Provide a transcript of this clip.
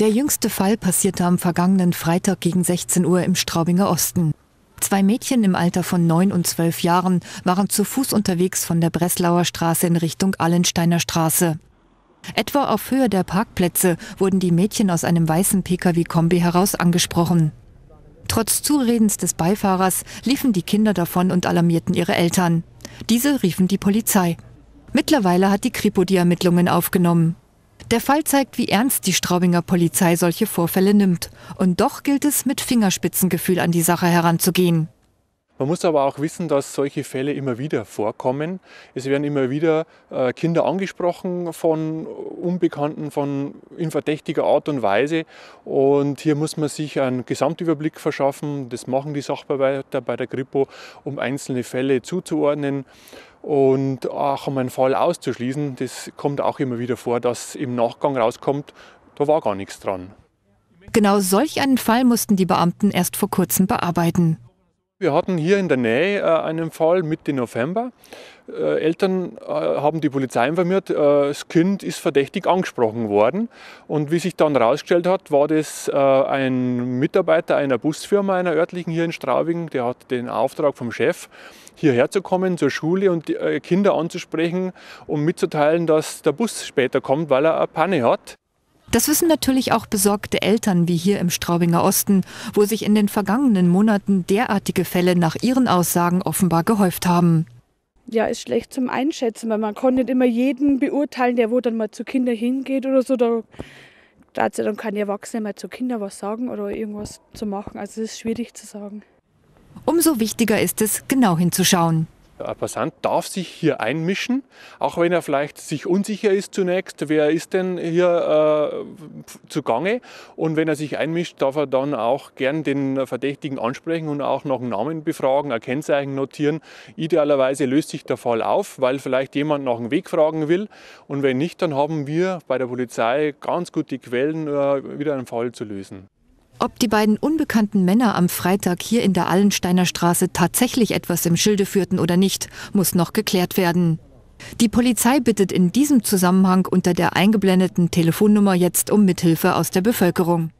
Der jüngste Fall passierte am vergangenen Freitag gegen 16 Uhr im Straubinger Osten. Zwei Mädchen im Alter von neun und zwölf Jahren waren zu Fuß unterwegs von der Breslauer Straße in Richtung Allensteiner Straße. Etwa auf Höhe der Parkplätze wurden die Mädchen aus einem weißen Pkw-Kombi heraus angesprochen. Trotz Zuredens des Beifahrers liefen die Kinder davon und alarmierten ihre Eltern. Diese riefen die Polizei. Mittlerweile hat die Kripo die Ermittlungen aufgenommen. Der Fall zeigt, wie ernst die Straubinger Polizei solche Vorfälle nimmt. Und doch gilt es, mit Fingerspitzengefühl an die Sache heranzugehen. Man muss aber auch wissen, dass solche Fälle immer wieder vorkommen. Es werden immer wieder äh, Kinder angesprochen von Unbekannten von in verdächtiger Art und Weise. Und hier muss man sich einen Gesamtüberblick verschaffen. Das machen die Sachbearbeiter bei der Kripo, um einzelne Fälle zuzuordnen und auch um einen Fall auszuschließen. Das kommt auch immer wieder vor, dass im Nachgang rauskommt, da war gar nichts dran. Genau solch einen Fall mussten die Beamten erst vor kurzem bearbeiten. Wir hatten hier in der Nähe äh, einen Fall Mitte November. Äh, Eltern äh, haben die Polizei informiert, das Kind ist verdächtig angesprochen worden. Und wie sich dann herausgestellt hat, war das ein Mitarbeiter einer Busfirma, einer örtlichen hier in Straubing, der hat den Auftrag vom Chef, hierher zu kommen zur Schule und Kinder anzusprechen, um mitzuteilen, dass der Bus später kommt, weil er eine Panne hat. Das wissen natürlich auch besorgte Eltern wie hier im Straubinger Osten, wo sich in den vergangenen Monaten derartige Fälle nach ihren Aussagen offenbar gehäuft haben. Ja, ist schlecht zum Einschätzen, weil man kann nicht immer jeden beurteilen, der wo dann mal zu Kindern hingeht oder so. Da, dazu dann kann die Erwachsene mal zu Kindern was sagen oder irgendwas zu machen. Also es ist schwierig zu sagen. Umso wichtiger ist es, genau hinzuschauen. Ein Passant darf sich hier einmischen, auch wenn er vielleicht sich unsicher ist zunächst, wer ist denn hier äh, zugange. Und wenn er sich einmischt, darf er dann auch gern den Verdächtigen ansprechen und auch noch einen Namen befragen, ein Kennzeichen notieren. Idealerweise löst sich der Fall auf, weil vielleicht jemand nach dem Weg fragen will. Und wenn nicht, dann haben wir bei der Polizei ganz gute Quellen, äh, wieder einen Fall zu lösen. Ob die beiden unbekannten Männer am Freitag hier in der Allensteiner Straße tatsächlich etwas im Schilde führten oder nicht, muss noch geklärt werden. Die Polizei bittet in diesem Zusammenhang unter der eingeblendeten Telefonnummer jetzt um Mithilfe aus der Bevölkerung.